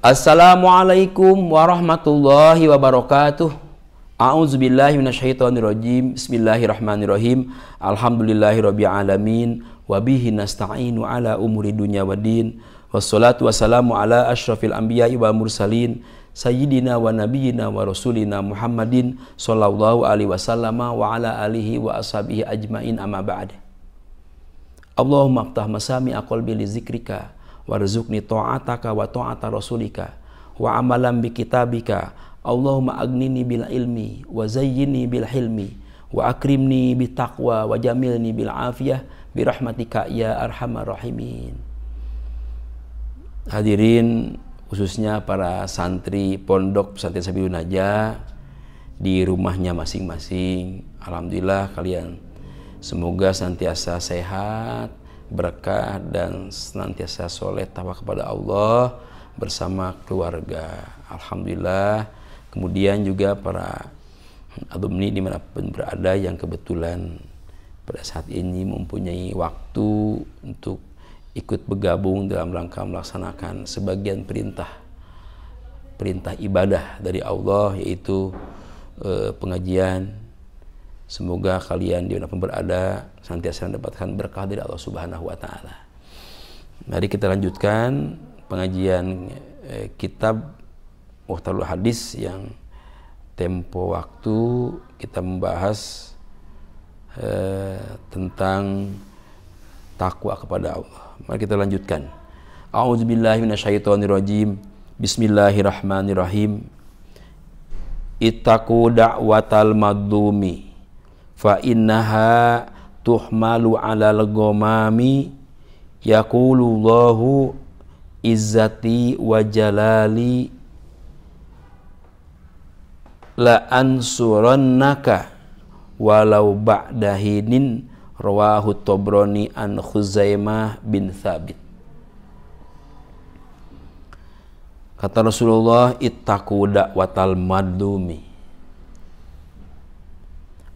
Assalamualaikum warahmatullahi wabarakatuh. A'udzubillahi minasyaitonirrajim. Bismillahirrahmanirrahim. Alhamdulillahirabbil alamin wa bihi nasta'inu ala umuri dunya waddin. Wassalatu wassalamu ala asyrafil anbiya'i wal mursalin sayyidina wa nabiyyina wa rasulina Muhammadin sallallahu alaihi wasallam wa ala alihi wa ashabihi ajmain amma ba'd. Allahumma aftah masami aqalbi li zikrika warzuqni ta'ataka wa ta'ata rasulika wa amalan bi kitabika Allahumma agnini bil ilmi wa zayyini bil hilmi wa akrimni bi taqwa wa jamilni bil afiyah bi rahmatika ya arhamar rahimin hadirin khususnya para santri pondok pesantren Sabilun Najah di rumahnya masing-masing alhamdulillah kalian semoga santiasa sehat berkah dan senantiasa soleh tawa kepada Allah bersama keluarga. Alhamdulillah. Kemudian juga para alumni dimanapun berada yang kebetulan pada saat ini mempunyai waktu untuk ikut bergabung dalam rangka melaksanakan sebagian perintah perintah ibadah dari Allah yaitu eh, pengajian Semoga kalian di pun berada senantiasa mendapatkan berkah dari Allah Subhanahu wa taala. Mari kita lanjutkan pengajian eh, kitab Muhtarul Hadis yang tempo waktu kita membahas eh, tentang takwa kepada Allah. Mari kita lanjutkan. A'udzubillahi minasyaitonirrajim. Bismillahirrahmanirrahim. Ittaqu da'watal madlumi fa innaha tuhmalu ala al-ghamami yaqulu Allahu izzati wa jalali la ansurannaka walau ba'dahinin rawahu Tobroni an Khuzaimah bin Thabit kata Rasulullah ittaqu da'watal madlumi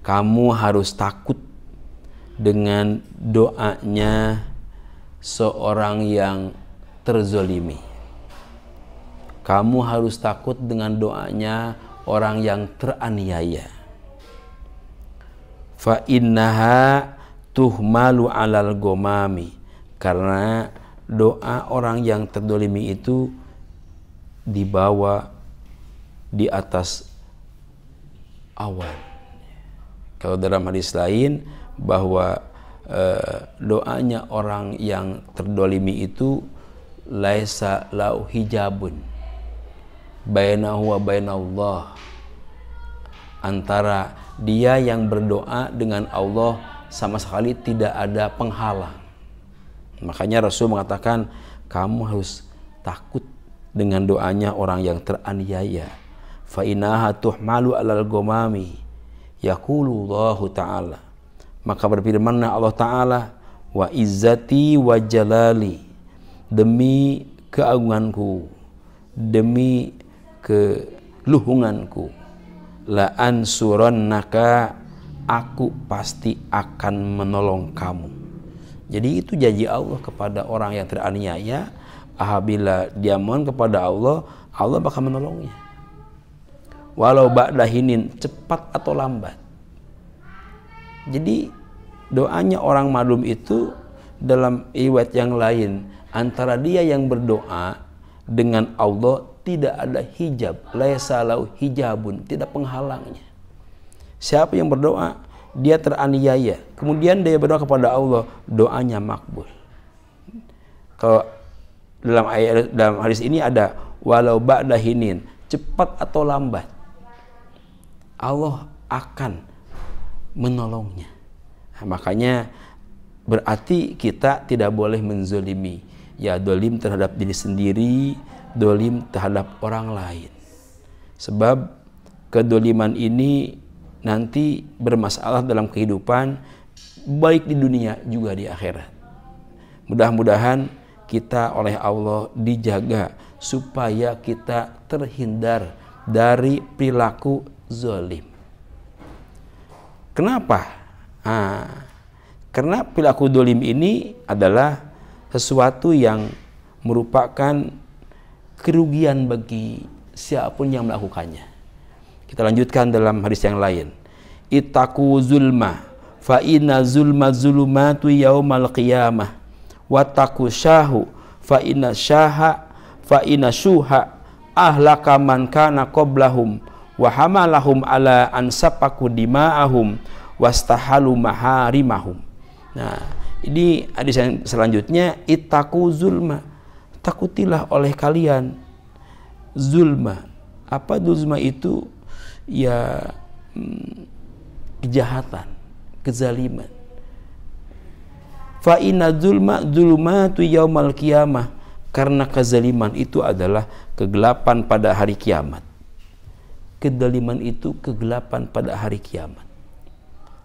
kamu harus takut dengan doanya seorang yang terzolimi. Kamu harus takut dengan doanya orang yang teraniaya. Fa innaha tuhmalu alal gomami karena doa orang yang terzolimi itu dibawa di atas awan atau dalam hadis lain bahwa e, doanya orang yang terdolimi itu laisa lau hijabun bainahu wa bainallah antara dia yang berdoa dengan Allah sama sekali tidak ada penghalang. Makanya Rasul mengatakan kamu harus takut dengan doanya orang yang teraniaya. Fa inaha tuhmalu alal gomami yaqulullahu ta'ala maka berfirmanlah Allah ta'ala wa izzati wa jalali demi keagunganku demi keluhunganku la naka aku pasti akan menolong kamu jadi itu janji Allah kepada orang yang teraniaya apabila dia mohon kepada Allah Allah bakal menolongnya walau ba'dahinin cepat atau lambat jadi doanya orang madum itu dalam iwat yang lain antara dia yang berdoa dengan Allah tidak ada hijab laisa lau hijabun tidak penghalangnya siapa yang berdoa dia teraniaya kemudian dia berdoa kepada Allah doanya makbul kalau dalam ayat dalam hadis ini ada walau ba'dahinin cepat atau lambat Allah akan menolongnya. Nah, makanya berarti kita tidak boleh menzolimi. Ya dolim terhadap diri sendiri, dolim terhadap orang lain. Sebab kedoliman ini nanti bermasalah dalam kehidupan baik di dunia juga di akhirat. Mudah-mudahan kita oleh Allah dijaga supaya kita terhindar dari perilaku zalim. Kenapa? Ah, karena perilaku dolim ini adalah sesuatu yang merupakan kerugian bagi siapapun yang melakukannya. Kita lanjutkan dalam hadis yang lain. Itaku zulma fa inna zulma zulumatu yaumal qiyamah wataku syahu fa inna syaha fa inna syuha ahlaka man kana qablahum wa hamalahum ala ansapaku dima'ahum wastahalu maharimahum nah ini hadis yang selanjutnya itaku zulma takutilah oleh kalian zulma apa zulma itu ya mm, kejahatan kezaliman fa'ina zulma zulma tu yaumal kiamah karena kezaliman itu adalah kegelapan pada hari kiamat kedaliman itu kegelapan pada hari kiamat.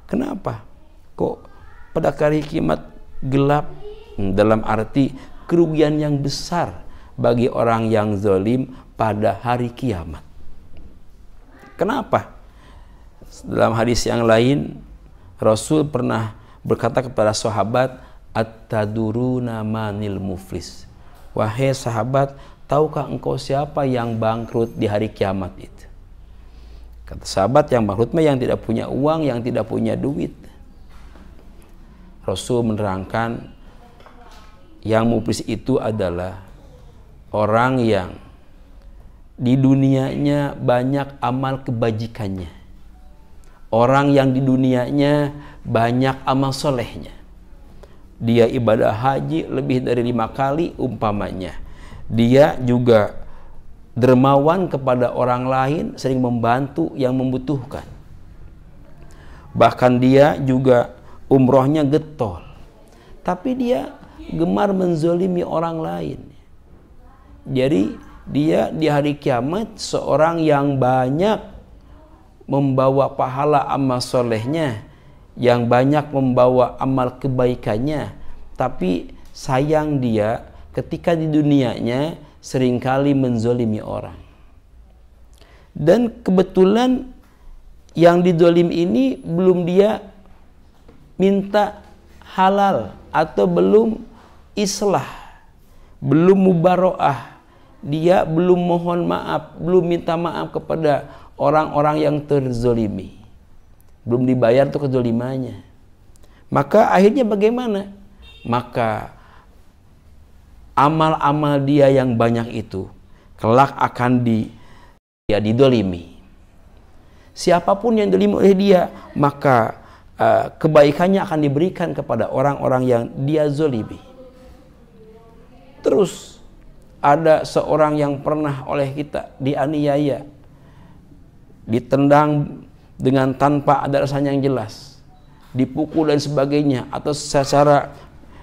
Kenapa? Kok pada hari kiamat gelap hmm, dalam arti kerugian yang besar bagi orang yang zolim pada hari kiamat. Kenapa? Dalam hadis yang lain, Rasul pernah berkata kepada sahabat, At-taduruna manil muflis. Wahai sahabat, tahukah engkau siapa yang bangkrut di hari kiamat itu? Kata sahabat yang makhluknya yang tidak punya uang, yang tidak punya duit. Rasul menerangkan yang muflis itu adalah orang yang di dunianya banyak amal kebajikannya. Orang yang di dunianya banyak amal solehnya. Dia ibadah haji lebih dari lima kali umpamanya. Dia juga dermawan kepada orang lain, sering membantu yang membutuhkan. Bahkan dia juga umrohnya getol. Tapi dia gemar menzolimi orang lain. Jadi dia di hari kiamat seorang yang banyak membawa pahala amal solehnya, yang banyak membawa amal kebaikannya, tapi sayang dia ketika di dunianya seringkali menzolimi orang. Dan kebetulan yang didolim ini belum dia minta halal atau belum islah, belum mubaroah, dia belum mohon maaf, belum minta maaf kepada orang-orang yang terzolimi. Belum dibayar tuh kezolimannya. Maka akhirnya bagaimana? Maka amal-amal dia yang banyak itu kelak akan di ya didolimi. Siapapun yang dolimi oleh dia, maka uh, kebaikannya akan diberikan kepada orang-orang yang dia zolimi. Terus ada seorang yang pernah oleh kita dianiaya, ditendang dengan tanpa ada alasan yang jelas, dipukul dan sebagainya atau secara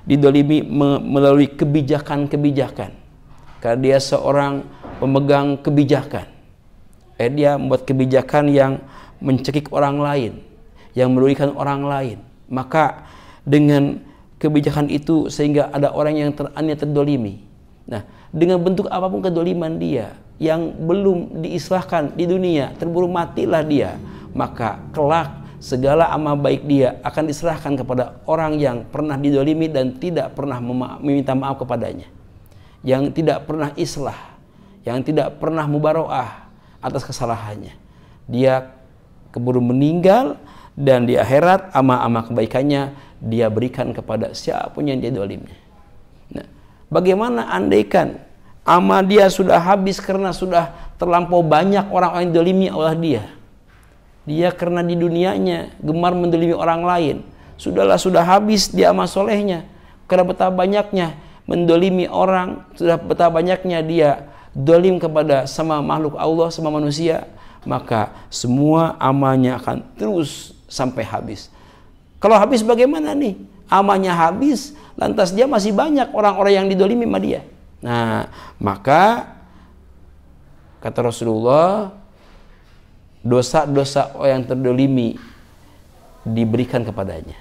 didolimi melalui kebijakan-kebijakan karena dia seorang pemegang kebijakan eh dia membuat kebijakan yang mencekik orang lain yang merugikan orang lain maka dengan kebijakan itu sehingga ada orang yang terannya terdolimi nah dengan bentuk apapun kedoliman dia yang belum diislahkan di dunia terburu matilah dia maka kelak segala amal baik dia akan diserahkan kepada orang yang pernah didolimi dan tidak pernah meminta maaf kepadanya. Yang tidak pernah islah, yang tidak pernah mubaroah atas kesalahannya. Dia keburu meninggal dan di akhirat amal-amal kebaikannya dia berikan kepada siapapun yang dia dolimnya. Nah, bagaimana andaikan amal dia sudah habis karena sudah terlampau banyak orang-orang yang dolimi oleh dia. Dia karena di dunianya gemar mendelimi orang lain. Sudahlah sudah habis dia amal solehnya. Karena betapa banyaknya mendolimi orang, sudah betapa banyaknya dia dolim kepada sama makhluk Allah, sama manusia. Maka semua amalnya akan terus sampai habis. Kalau habis bagaimana nih? Amalnya habis, lantas dia masih banyak orang-orang yang didolimi sama dia. Nah, maka kata Rasulullah dosa-dosa yang terdolimi diberikan kepadanya.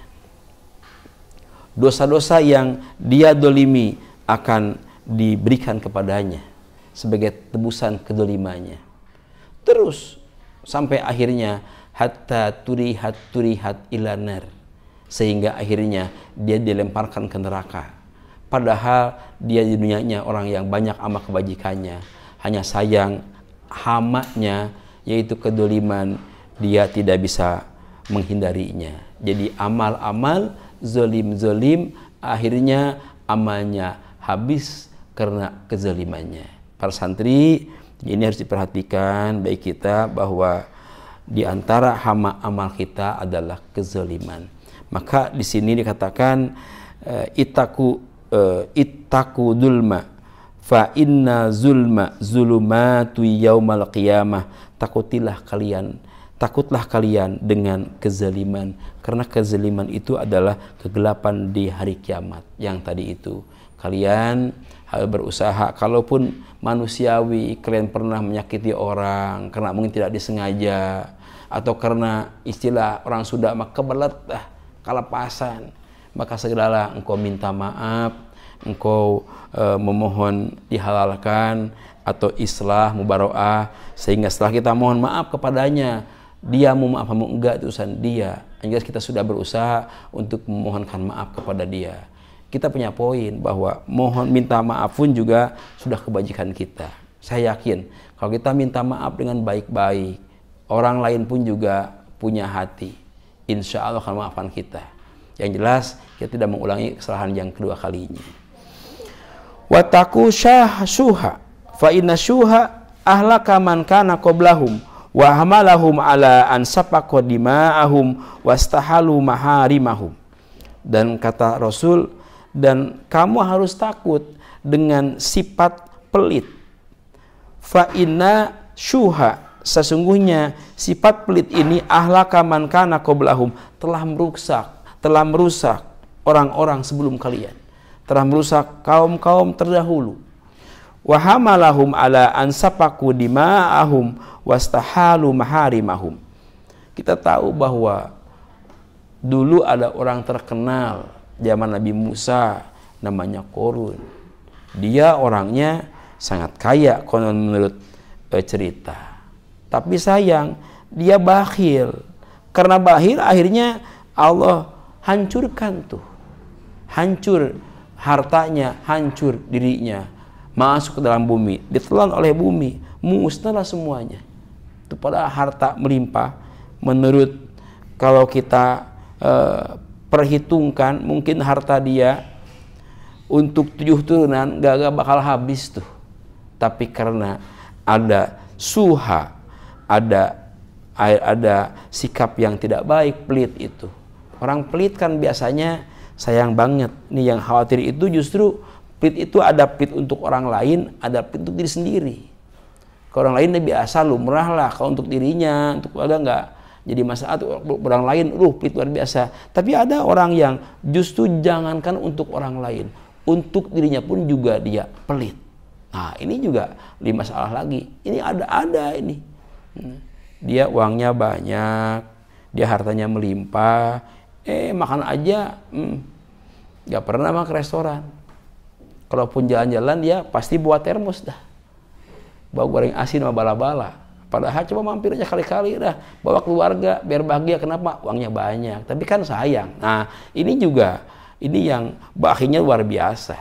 Dosa-dosa yang dia dolimi akan diberikan kepadanya sebagai tebusan kedolimanya. Terus sampai akhirnya hatta turihat turihat ilaner, sehingga akhirnya dia dilemparkan ke neraka. Padahal dia di dunianya orang yang banyak amal kebajikannya, hanya sayang hamanya yaitu kedoliman dia tidak bisa menghindarinya jadi amal-amal zolim-zolim akhirnya amalnya habis karena kezalimannya para santri ini harus diperhatikan baik kita bahwa di antara hama amal kita adalah kezaliman maka di sini dikatakan eh, itaku eh, itaku dulma fa inna zulma zulumatu yaumal qiyamah takutilah kalian takutlah kalian dengan kezaliman karena kezaliman itu adalah kegelapan di hari kiamat yang tadi itu kalian harus eh, berusaha kalaupun manusiawi kalian pernah menyakiti orang karena mungkin tidak disengaja atau karena istilah orang sudah maka kebelet ah, kalapasan maka segala engkau minta maaf engkau e, memohon dihalalkan atau islah mubaroah sehingga setelah kita mohon maaf kepadanya dia mau maaf mau enggak itu urusan dia yang jelas kita sudah berusaha untuk memohonkan maaf kepada dia kita punya poin bahwa mohon minta maaf pun juga sudah kebajikan kita saya yakin kalau kita minta maaf dengan baik-baik orang lain pun juga punya hati insya Allah akan maafkan kita yang jelas kita tidak mengulangi kesalahan yang kedua kalinya wataku syah suha fa inna syuha ahlaka man kana qablahum wa hamalahum ala an sapaqa dima'ahum wastahalu maharimahum dan kata Rasul dan kamu harus takut dengan sifat pelit fa inna syuha sesungguhnya sifat pelit ini ahlaka man kana qablahum telah merusak telah merusak orang-orang sebelum kalian telah merusak kaum-kaum terdahulu wa hamalahum ala ansapaku dima'ahum wastahalu maharimahum. Kita tahu bahwa dulu ada orang terkenal zaman Nabi Musa namanya Korun. Dia orangnya sangat kaya konon menurut eh, cerita. Tapi sayang dia bakhil. Karena bakhil akhirnya Allah hancurkan tuh. Hancur hartanya, hancur dirinya, masuk ke dalam bumi, ditelan oleh bumi, musnahlah semuanya. Itu pada harta melimpah menurut kalau kita e, perhitungkan mungkin harta dia untuk tujuh turunan gak, gak bakal habis tuh. Tapi karena ada suha, ada ada sikap yang tidak baik pelit itu. Orang pelit kan biasanya sayang banget. Nih yang khawatir itu justru Pit itu ada pit untuk orang lain, ada pit untuk diri sendiri. Ke orang lain lebih biasa lumrah lah, kalau untuk dirinya, untuk keluarga enggak jadi masalah orang lain, ruh pit luar biasa. Tapi ada orang yang justru jangankan untuk orang lain, untuk dirinya pun juga dia pelit. Nah ini juga lima salah lagi. Ini ada ada ini. Hmm. Dia uangnya banyak, dia hartanya melimpah, eh makan aja, hmm, gak pernah makan restoran Kalaupun jalan-jalan ya pasti buat termos dah. Bawa goreng asin sama bala-bala. Padahal coba mampir aja kali-kali dah. Bawa keluarga biar bahagia. Kenapa? Uangnya banyak. Tapi kan sayang. Nah ini juga. Ini yang bahinya luar biasa.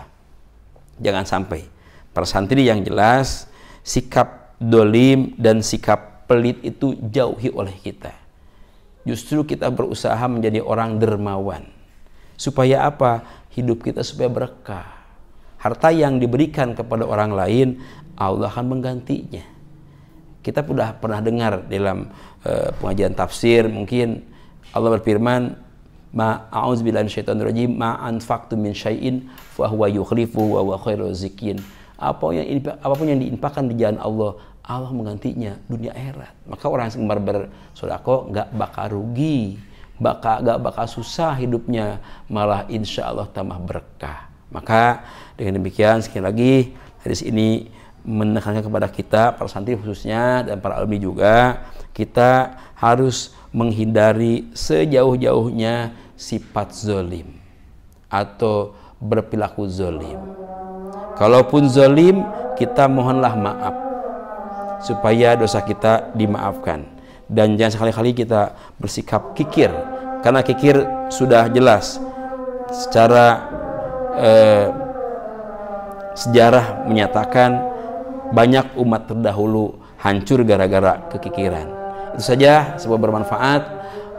Jangan sampai. Para yang jelas. Sikap dolim dan sikap pelit itu jauhi oleh kita. Justru kita berusaha menjadi orang dermawan. Supaya apa? Hidup kita supaya berkah harta yang diberikan kepada orang lain Allah akan menggantinya kita sudah pernah dengar dalam uh, pengajian tafsir mungkin Allah berfirman ma a'udzubillahi minasyaitonir rajim ma anfaqtum min syai'in fa huwa yukhlifu wa huwa khairu zikin apa yang apapun yang diinfakkan di jalan Allah Allah menggantinya dunia akhirat maka orang yang gemar bersedekah nggak bakal rugi bakal nggak bakal susah hidupnya malah insya Allah tambah berkah maka dengan demikian sekali lagi hadis ini menekankan kepada kita para santri khususnya dan para alumni juga kita harus menghindari sejauh-jauhnya sifat zolim atau berperilaku zolim. Kalaupun zolim, kita mohonlah maaf supaya dosa kita dimaafkan dan jangan sekali-kali kita bersikap kikir karena kikir sudah jelas secara eh, sejarah menyatakan banyak umat terdahulu hancur gara-gara kekikiran. Itu saja, semoga bermanfaat.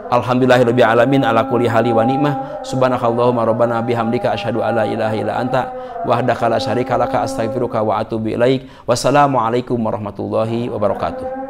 Alhamdulillahirabbil alamin ala kulli hali wa ni'mah. Subhanakallahumma rabbana bihamdika asyhadu alla ilaha illa anta wahdaka la syarika laka astaghfiruka wa atubu ilaik. Wassalamualaikum warahmatullahi wabarakatuh.